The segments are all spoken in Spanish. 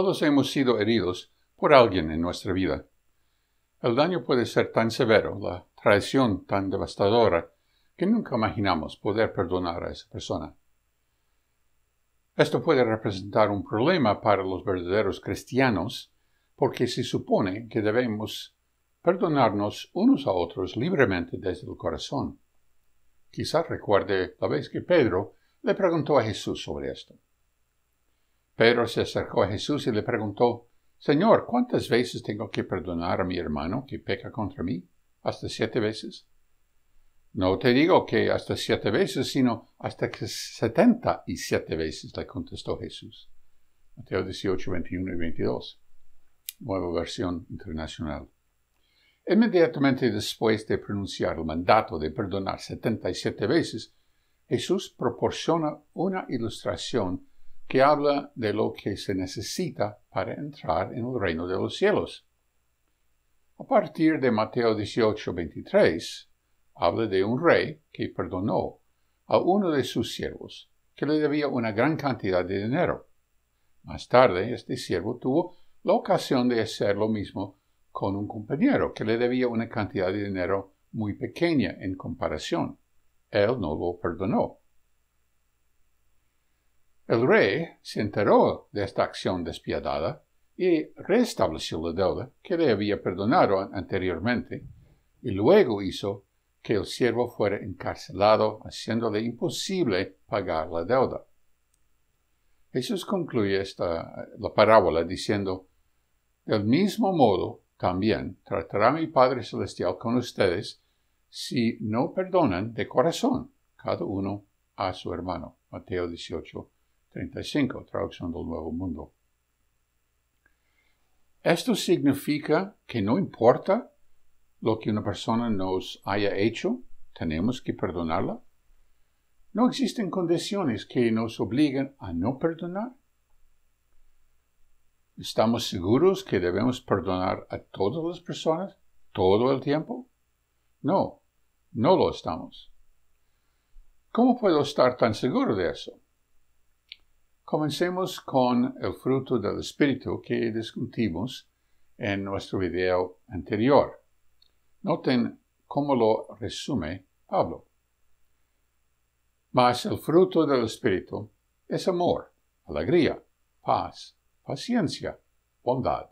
Todos hemos sido heridos por alguien en nuestra vida. El daño puede ser tan severo, la traición tan devastadora, que nunca imaginamos poder perdonar a esa persona. Esto puede representar un problema para los verdaderos cristianos, porque se supone que debemos perdonarnos unos a otros libremente desde el corazón. Quizás recuerde la vez que Pedro le preguntó a Jesús sobre esto. Pero se acercó a Jesús y le preguntó, Señor, ¿cuántas veces tengo que perdonar a mi hermano que peca contra mí? ¿Hasta siete veces? No te digo que hasta siete veces, sino hasta que setenta y siete veces, le contestó Jesús. Mateo 18, 21 y 22. Nueva versión internacional. Inmediatamente después de pronunciar el mandato de perdonar setenta y siete veces, Jesús proporciona una ilustración que habla de lo que se necesita para entrar en el reino de los cielos. A partir de Mateo 18:23, habla de un rey que perdonó a uno de sus siervos, que le debía una gran cantidad de dinero. Más tarde, este siervo tuvo la ocasión de hacer lo mismo con un compañero que le debía una cantidad de dinero muy pequeña en comparación. Él no lo perdonó. El rey se enteró de esta acción despiadada y restableció la deuda que le había perdonado anteriormente, y luego hizo que el siervo fuera encarcelado, haciéndole imposible pagar la deuda. Jesús concluye esta, la parábola diciendo, Del mismo modo, también tratará mi Padre Celestial con ustedes si no perdonan de corazón cada uno a su hermano. Mateo 18, 35, Traducción del Nuevo Mundo. Esto significa que no importa lo que una persona nos haya hecho, tenemos que perdonarla. No existen condiciones que nos obliguen a no perdonar. ¿Estamos seguros que debemos perdonar a todas las personas todo el tiempo? No, no lo estamos. ¿Cómo puedo estar tan seguro de eso? Comencemos con el fruto del Espíritu que discutimos en nuestro video anterior. Noten cómo lo resume Pablo. Mas el fruto del Espíritu es amor, alegría, paz, paciencia, bondad,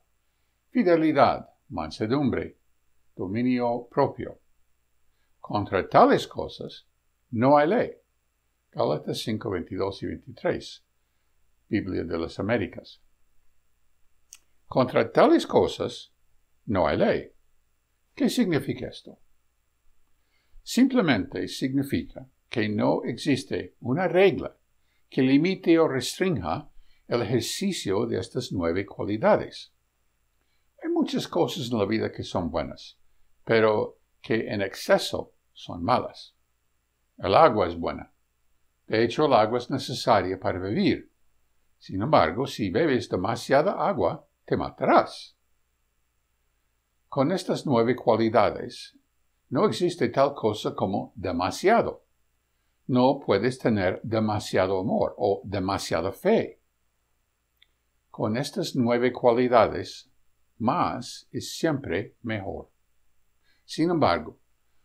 fidelidad, mansedumbre, dominio propio. Contra tales cosas no hay ley. 5, y 23. Biblia de las Américas. Contra tales cosas no hay ley. ¿Qué significa esto? Simplemente significa que no existe una regla que limite o restrinja el ejercicio de estas nueve cualidades. Hay muchas cosas en la vida que son buenas, pero que en exceso son malas. El agua es buena. De hecho, el agua es necesaria para vivir, sin embargo, si bebes demasiada agua, te matarás. Con estas nueve cualidades, no existe tal cosa como demasiado. No puedes tener demasiado amor o demasiada fe. Con estas nueve cualidades, más es siempre mejor. Sin embargo,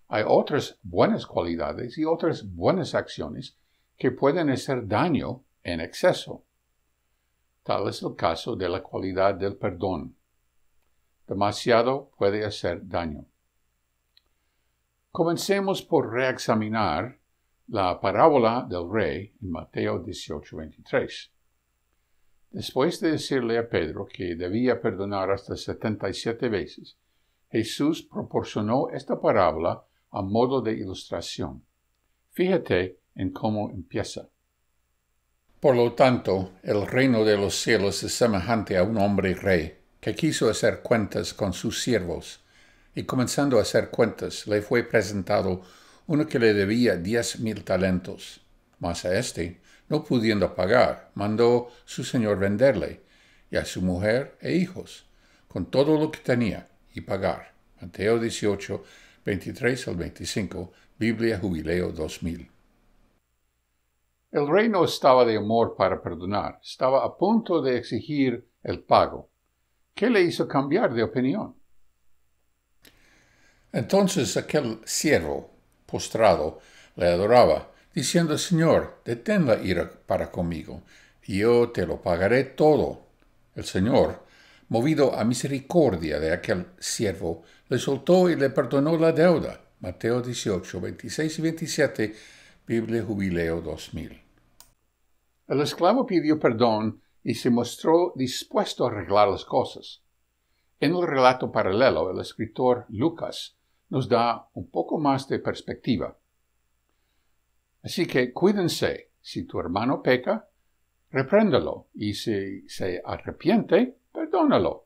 hay otras buenas cualidades y otras buenas acciones que pueden hacer daño en exceso. Tal es el caso de la cualidad del perdón. Demasiado puede hacer daño. Comencemos por reexaminar la parábola del rey en Mateo 18:23. Después de decirle a Pedro que debía perdonar hasta setenta y siete veces, Jesús proporcionó esta parábola a modo de ilustración. Fíjate en cómo empieza. Por lo tanto, el reino de los cielos es semejante a un hombre rey, que quiso hacer cuentas con sus siervos, y comenzando a hacer cuentas le fue presentado uno que le debía diez mil talentos. Mas a éste, no pudiendo pagar, mandó su señor venderle, y a su mujer e hijos, con todo lo que tenía, y pagar. Mateo 18, 23 al 25, Biblia Jubileo 2000. El rey no estaba de amor para perdonar, estaba a punto de exigir el pago. ¿Qué le hizo cambiar de opinión? Entonces aquel siervo, postrado, le adoraba, diciendo, Señor, detén la ira para conmigo, y yo te lo pagaré todo. El Señor, movido a misericordia de aquel siervo, le soltó y le perdonó la deuda. Mateo 18, 26 y 27 Biblia Jubileo 2000. El esclavo pidió perdón y se mostró dispuesto a arreglar las cosas. En el relato paralelo, el escritor Lucas nos da un poco más de perspectiva. Así que cuídense, si tu hermano peca, repréndelo, y si se arrepiente, perdónalo.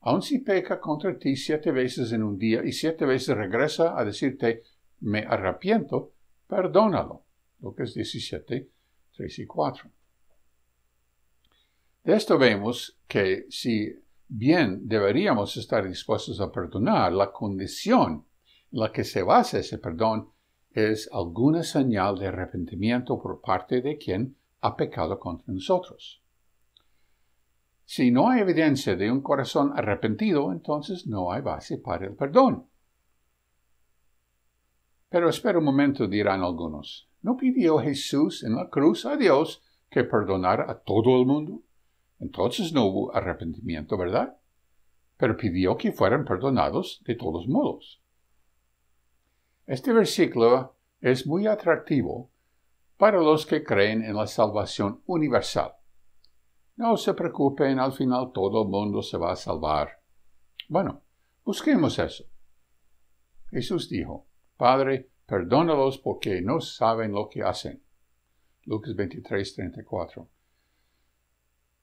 Aun si peca contra ti siete veces en un día y siete veces regresa a decirte, me arrepiento, perdónalo. Lucas 17, 3 y 4. De esto vemos que si bien deberíamos estar dispuestos a perdonar, la condición en la que se basa ese perdón es alguna señal de arrepentimiento por parte de quien ha pecado contra nosotros. Si no hay evidencia de un corazón arrepentido, entonces no hay base para el perdón. Pero espera un momento, dirán algunos. ¿No pidió Jesús en la cruz a Dios que perdonara a todo el mundo? Entonces no hubo arrepentimiento, ¿verdad? Pero pidió que fueran perdonados de todos modos. Este versículo es muy atractivo para los que creen en la salvación universal. No se preocupen, al final todo el mundo se va a salvar. Bueno, busquemos eso. Jesús dijo, Padre, perdónalos porque no saben lo que hacen. Lucas 23, 34.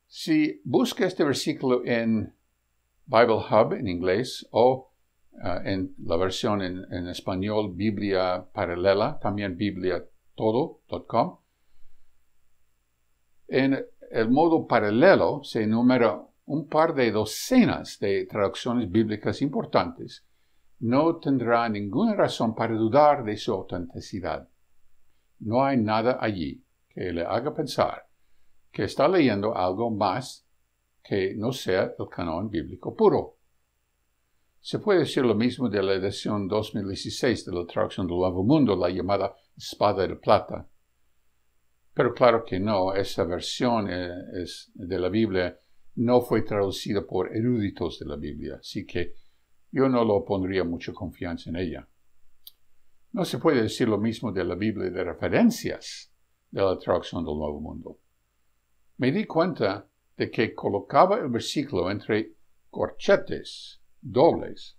Si busca este versículo en Bible Hub en inglés o ah, en la versión en, en, español Biblia Paralela, también bibliatodo.com, en el modo paralelo se enumera un par de docenas de traducciones bíblicas importantes no tendrá ninguna razón para dudar de su autenticidad. No hay nada allí que le haga pensar que está leyendo algo más que no sea el canon bíblico puro. Se puede decir lo mismo de la edición 2016 de la traducción del Nuevo Mundo, la llamada Espada de Plata. Pero claro que no, esa versión eh, es de la Biblia no fue traducida por eruditos de la Biblia, así que yo no lo pondría mucha confianza en ella. No se puede decir lo mismo de la Biblia de referencias de la traducción del Nuevo Mundo. Me di cuenta de que colocaba el versículo entre corchetes dobles,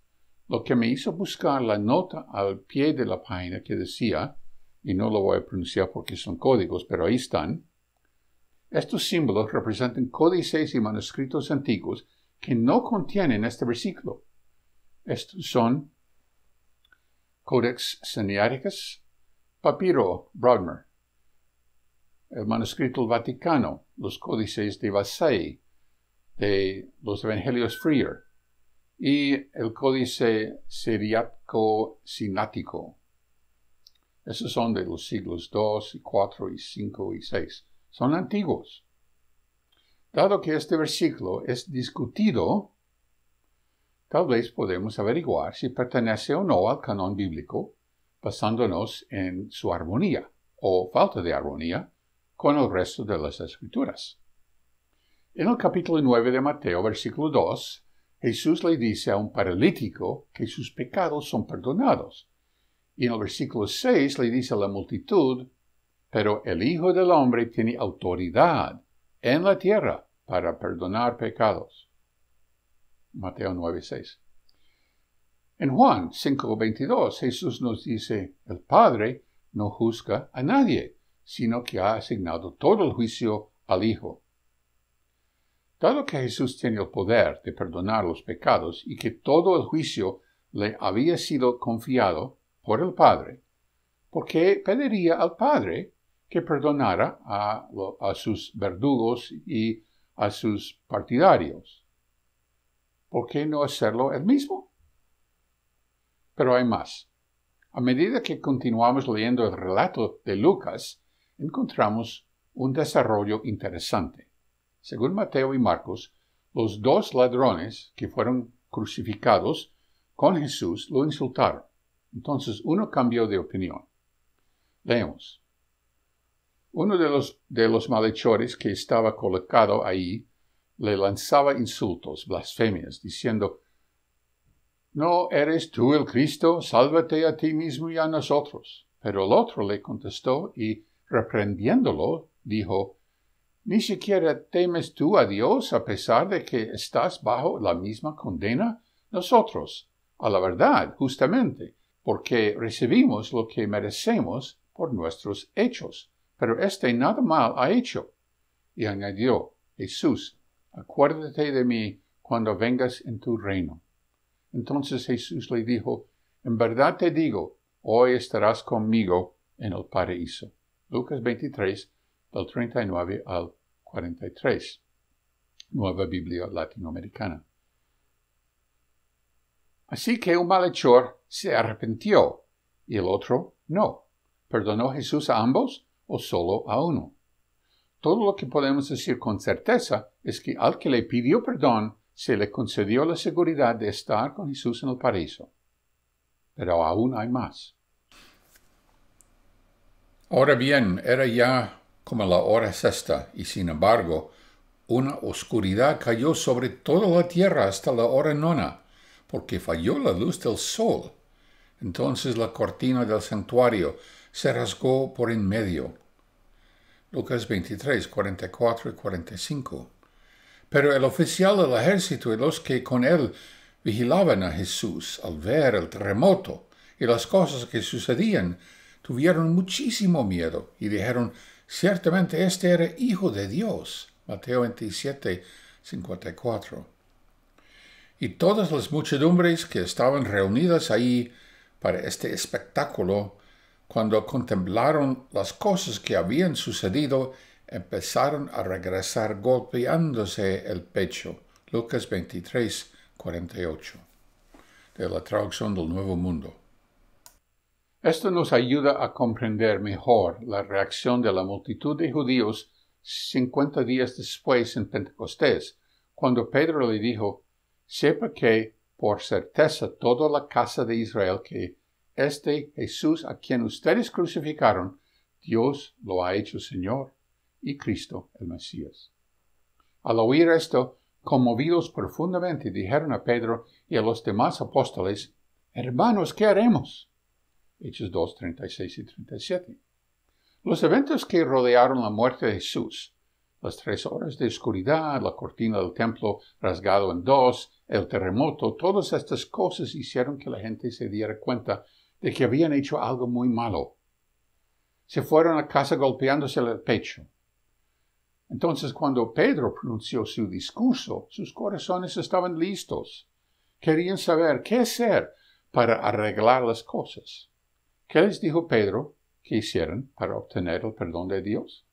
lo que me hizo buscar la nota al pie de la página que decía, y no lo voy a pronunciar porque son códigos, pero ahí están, estos símbolos representan códices y manuscritos antiguos que no contienen este versículo. Estos son Codex Sinaiticus, Papiro Brodmer, el manuscrito Vaticano, los códices de Vasai, de los Evangelios Freer y el Códice seriaco Sinático. Esos son de los siglos II, IV, V y VI. Son antiguos. Dado que este versículo es discutido tal vez podemos averiguar si pertenece o no al canon bíblico, basándonos en su armonía o falta de armonía con el resto de las escrituras. En el capítulo 9 de Mateo, versículo 2, Jesús le dice a un paralítico que sus pecados son perdonados. Y en el versículo 6 le dice a la multitud, pero el Hijo del Hombre tiene autoridad en la tierra para perdonar pecados. Mateo 9:6. En Juan 5:22 Jesús nos dice, el Padre no juzga a nadie, sino que ha asignado todo el juicio al Hijo. Dado que Jesús tiene el poder de perdonar los pecados y que todo el juicio le había sido confiado por el Padre, ¿por qué pediría al Padre que perdonara a, a sus verdugos y a sus partidarios? ¿por qué no hacerlo él mismo? Pero hay más. A medida que continuamos leyendo el relato de Lucas, encontramos un desarrollo interesante. Según Mateo y Marcos, los dos ladrones que fueron crucificados con Jesús lo insultaron. Entonces uno cambió de opinión. Leemos. Uno de los, de los malhechores que estaba colocado ahí le lanzaba insultos, blasfemias, diciendo, ¿No eres tú el Cristo? Sálvate a ti mismo y a nosotros. Pero el otro le contestó y, reprendiéndolo, dijo, ¿Ni siquiera temes tú a Dios a pesar de que estás bajo la misma condena? Nosotros, a la verdad, justamente, porque recibimos lo que merecemos por nuestros hechos, pero éste nada mal ha hecho. Y añadió Jesús, acuérdate de mí cuando vengas en tu reino. Entonces Jesús le dijo, en verdad te digo, hoy estarás conmigo en el paraíso. Lucas 23, del 39 al 43. Nueva Biblia Latinoamericana. Así que un malhechor se arrepintió y el otro no. ¿Perdonó Jesús a ambos o solo a uno? Todo lo que podemos decir con certeza es que al que le pidió perdón se le concedió la seguridad de estar con Jesús en el paraíso. Pero aún hay más. Ahora bien, era ya como la hora sexta, y sin embargo, una oscuridad cayó sobre toda la tierra hasta la hora nona, porque falló la luz del sol. Entonces la cortina del santuario se rasgó por en medio, Lucas 23, 44 y 45. Pero el oficial del ejército y los que con él vigilaban a Jesús al ver el terremoto y las cosas que sucedían, tuvieron muchísimo miedo y dijeron, ciertamente este era hijo de Dios. Mateo 27, 54. Y todas las muchedumbres que estaban reunidas ahí para este espectáculo cuando contemplaron las cosas que habían sucedido, empezaron a regresar golpeándose el pecho. Lucas 23, 48. De la traducción del Nuevo Mundo. Esto nos ayuda a comprender mejor la reacción de la multitud de judíos 50 días después en Pentecostés, cuando Pedro le dijo, Sepa que, por certeza, toda la casa de Israel que este Jesús a quien ustedes crucificaron, Dios lo ha hecho Señor y Cristo el Mesías. Al oír esto, conmovidos profundamente, dijeron a Pedro y a los demás apóstoles, Hermanos, ¿qué haremos? Hechos 2, y 37. Los eventos que rodearon la muerte de Jesús, las tres horas de oscuridad, la cortina del templo rasgado en dos, el terremoto, todas estas cosas hicieron que la gente se diera cuenta de que habían hecho algo muy malo. Se fueron a casa golpeándose el pecho. Entonces cuando Pedro pronunció su discurso, sus corazones estaban listos. Querían saber qué hacer para arreglar las cosas. ¿Qué les dijo Pedro que hicieran para obtener el perdón de Dios?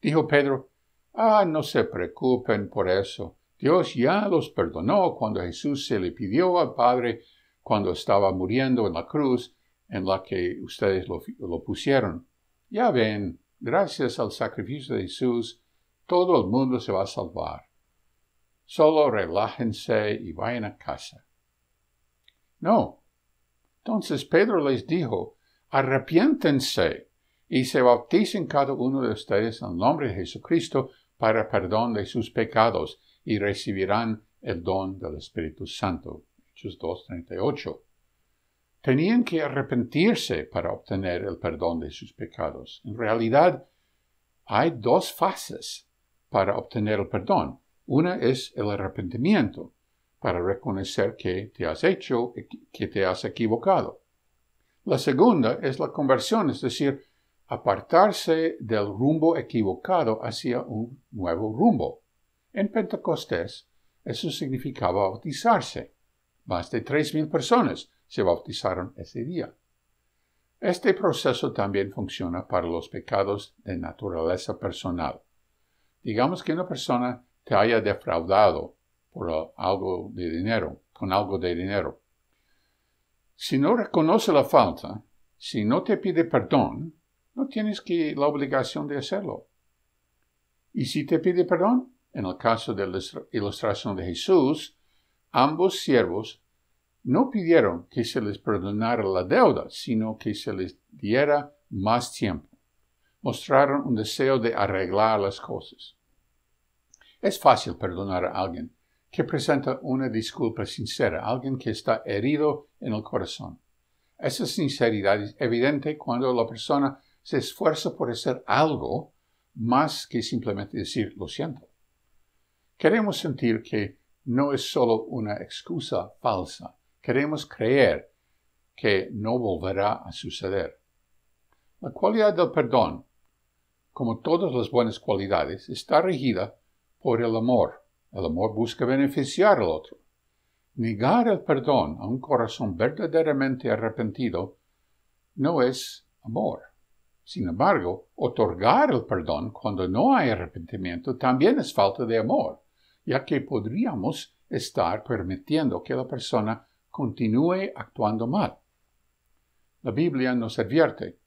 Dijo Pedro, Ah, no se preocupen por eso. Dios ya los perdonó cuando Jesús se le pidió al Padre cuando estaba muriendo en la cruz en la que ustedes lo, pusieron. Ya ven, gracias al sacrificio de Jesús, todo el mundo se va a salvar. Solo relájense y vayan a casa. No. Entonces Pedro les dijo, arrepiéntense y se bauticen cada uno de ustedes en el nombre de Jesucristo para perdón de sus pecados y recibirán el don del Espíritu Santo. 2.38. Tenían que arrepentirse para obtener el perdón de sus pecados. En realidad, hay dos fases para obtener el perdón. Una es el arrepentimiento, para reconocer que te has hecho, que te has equivocado. La segunda es la conversión, es decir, apartarse del rumbo equivocado hacia un nuevo rumbo. En Pentecostés eso significaba bautizarse. Más de 3.000 personas se bautizaron ese día. Este proceso también funciona para los pecados de naturaleza personal. Digamos que una persona te haya defraudado por algo de dinero, con algo de dinero. Si no reconoce la falta, si no te pide perdón, no tienes que la obligación de hacerlo. Y si te pide perdón, en el caso de la ilustración de Jesús, ambos siervos no pidieron que se les perdonara la deuda, sino que se les diera más tiempo. Mostraron un deseo de arreglar las cosas. Es fácil perdonar a alguien que presenta una disculpa sincera, alguien que está herido en el corazón. Esa sinceridad es evidente cuando la persona se esfuerza por hacer algo más que simplemente decir lo siento. Queremos sentir que no es solo una excusa falsa. Queremos creer que no volverá a suceder. La cualidad del perdón, como todas las buenas cualidades, está regida por el amor. El amor busca beneficiar al otro. Negar el perdón a un corazón verdaderamente arrepentido no es amor. Sin embargo, otorgar el perdón cuando no hay arrepentimiento también es falta de amor ya que podríamos estar permitiendo que la persona continúe actuando mal. La Biblia nos advierte,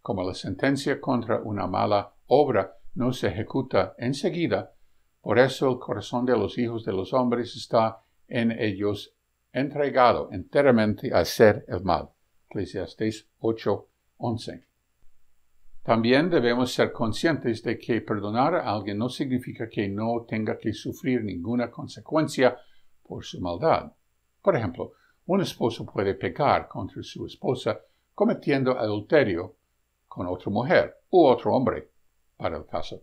como la sentencia contra una mala obra no se ejecuta enseguida, por eso el corazón de los hijos de los hombres está en ellos entregado enteramente a hacer el mal. También debemos ser conscientes de que perdonar a alguien no significa que no tenga que sufrir ninguna consecuencia por su maldad. Por ejemplo, un esposo puede pecar contra su esposa cometiendo adulterio con otra mujer u otro hombre, para el caso.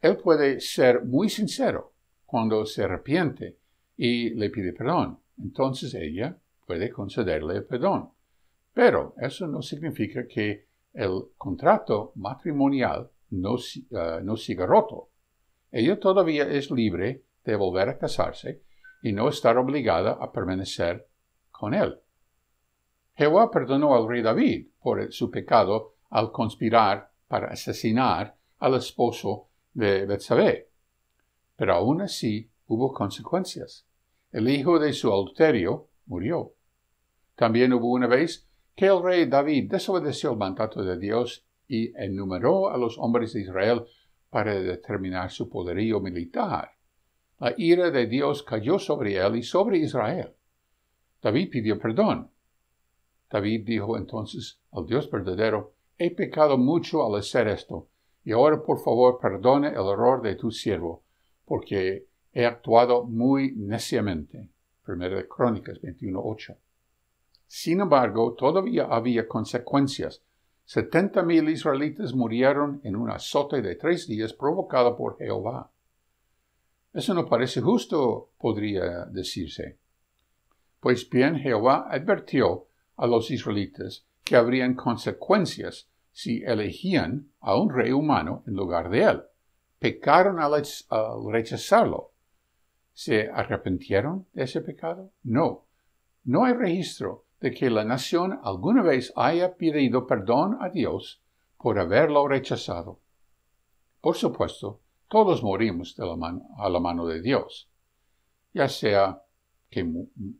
Él puede ser muy sincero cuando se arrepiente y le pide perdón. Entonces ella puede concederle perdón. Pero eso no significa que el contrato matrimonial no, eh, siga roto. Ella todavía es libre de volver a casarse y no estar obligada a permanecer con él. Jehová perdonó al rey David por su pecado al conspirar para asesinar al esposo de Betsabé. Pero aún así hubo consecuencias. El hijo de su adulterio murió. También hubo una vez que el rey David desobedeció el mandato de Dios y enumeró a los hombres de Israel para determinar su poderío militar. La ira de Dios cayó sobre él y sobre Israel. David pidió perdón. David dijo entonces al Dios verdadero, he pecado mucho al hacer esto, y ahora por favor perdone el error de tu siervo, porque he actuado muy neciamente. de Crónicas sin embargo, todavía había consecuencias. Setenta mil israelitas murieron en un azote de tres días provocado por Jehová. Eso no parece justo, podría decirse. Pues bien, Jehová advirtió a los israelitas que habrían consecuencias si elegían a un rey humano en lugar de él. Pecaron al, rechazarlo. ¿Se arrepintieron de ese pecado? No. No hay registro de que la nación alguna vez haya pedido perdón a Dios por haberlo rechazado. Por supuesto, todos morimos a la mano de Dios, ya sea que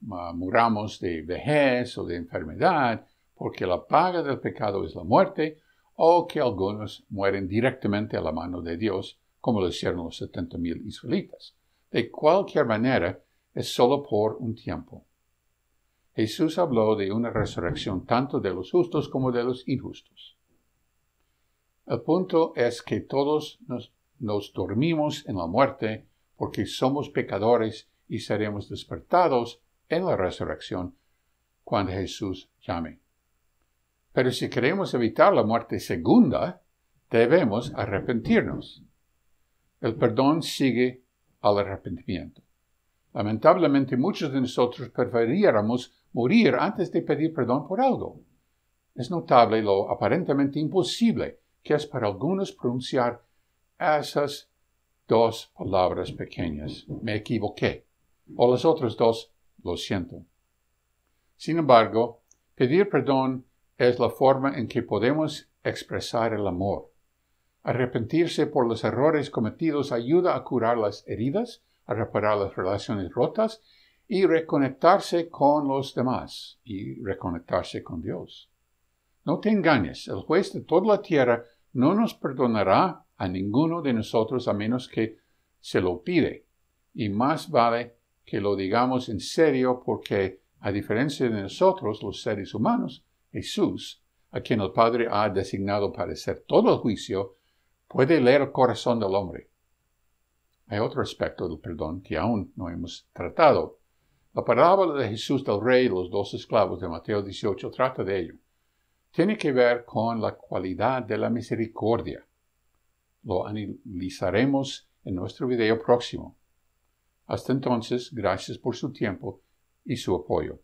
muramos de vejez o de enfermedad, porque la paga del pecado es la muerte, o que algunos mueren directamente a la mano de Dios, como lo hicieron los setenta mil israelitas. De cualquier manera, es solo por un tiempo. Jesús habló de una resurrección tanto de los justos como de los injustos. El punto es que todos nos, dormimos en la muerte porque somos pecadores y seremos despertados en la resurrección cuando Jesús llame. Pero si queremos evitar la muerte segunda, debemos arrepentirnos. El perdón sigue al arrepentimiento. Lamentablemente muchos de nosotros preferiríamos morir antes de pedir perdón por algo. Es notable lo aparentemente imposible que es para algunos pronunciar esas dos palabras pequeñas. Me equivoqué. O las otras dos, lo siento. Sin embargo, pedir perdón es la forma en que podemos expresar el amor. Arrepentirse por los errores cometidos ayuda a curar las heridas, a reparar las relaciones rotas y reconectarse con los demás y reconectarse con Dios. No te engañes, el juez de toda la tierra no nos perdonará a ninguno de nosotros a menos que se lo pide, y más vale que lo digamos en serio porque, a diferencia de nosotros, los seres humanos, Jesús, a quien el Padre ha designado para hacer todo el juicio, puede leer el corazón del hombre. Hay otro aspecto del perdón que aún no hemos tratado, la parábola de Jesús del Rey y los dos esclavos de Mateo 18 trata de ello. Tiene que ver con la cualidad de la misericordia. Lo analizaremos en nuestro video próximo. Hasta entonces, gracias por su tiempo y su apoyo.